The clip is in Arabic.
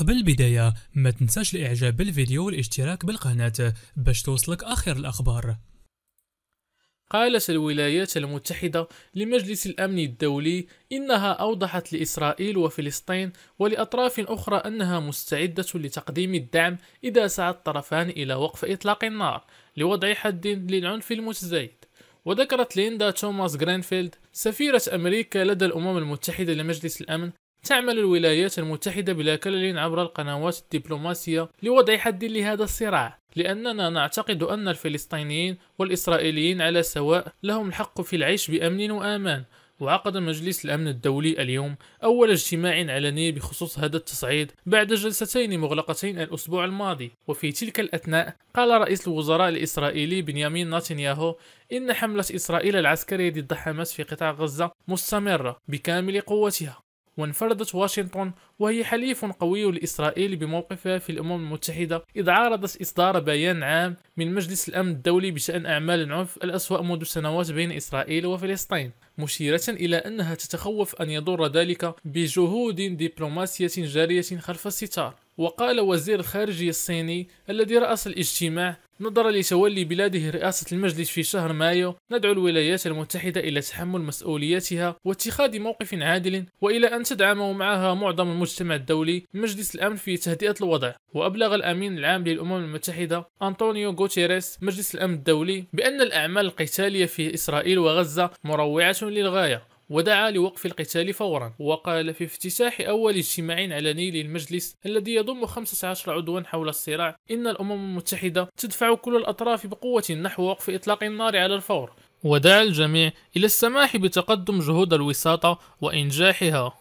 قبل البداية ما تنساش الاعجاب بالفيديو والاشتراك بالقناة باش توصلك اخر الاخبار قالت الولايات المتحدة لمجلس الأمن الدولي إنها أوضحت لإسرائيل وفلسطين ولأطراف أخرى أنها مستعدة لتقديم الدعم إذا سعى الطرفان إلى وقف إطلاق النار لوضع حد للعنف المتزايد وذكرت ليندا توماس غرينفيلد سفيرة أمريكا لدى الأمم المتحدة لمجلس الأمن تعمل الولايات المتحدة بلا كلل عبر القنوات الدبلوماسية لوضع حد لهذا الصراع لأننا نعتقد أن الفلسطينيين والإسرائيليين على سواء لهم الحق في العيش بأمن وآمان وعقد مجلس الأمن الدولي اليوم أول اجتماع علني بخصوص هذا التصعيد بعد جلستين مغلقتين الأسبوع الماضي وفي تلك الأثناء قال رئيس الوزراء الإسرائيلي بنيامين نتنياهو إن حملة إسرائيل العسكرية ضد حماس في قطاع غزة مستمرة بكامل قوتها وانفردت واشنطن وهي حليف قوي لإسرائيل بموقفها في الأمم المتحدة إذ عارضت إصدار بيان عام من مجلس الأمن الدولي بشأن أعمال العنف الأسوأ منذ سنوات بين إسرائيل وفلسطين مشيرة إلى أنها تتخوف أن يضر ذلك بجهود دبلوماسية جارية خلف الستار وقال وزير الخارجية الصيني الذي رأس الاجتماع نظرا لتولى بلاده رئاسة المجلس في شهر مايو ندعو الولايات المتحدة إلى تحمل مسؤولياتها واتخاذ موقف عادل وإلى أن تدعم معها معظم المجتمع الدولي مجلس الأمن في تهدئة الوضع وأبلغ الأمين العام للأمم المتحدة أنطونيو غوتيريس مجلس الأمن الدولي بأن الأعمال القتالية في إسرائيل وغزة مروعة للغاية ودعا لوقف القتال فورا وقال في افتتاح أول اجتماع علني للمجلس الذي يضم 15 عضوا حول الصراع إن الأمم المتحدة تدفع كل الأطراف بقوة نحو وقف إطلاق النار على الفور ودعا الجميع إلى السماح بتقدم جهود الوساطة وإنجاحها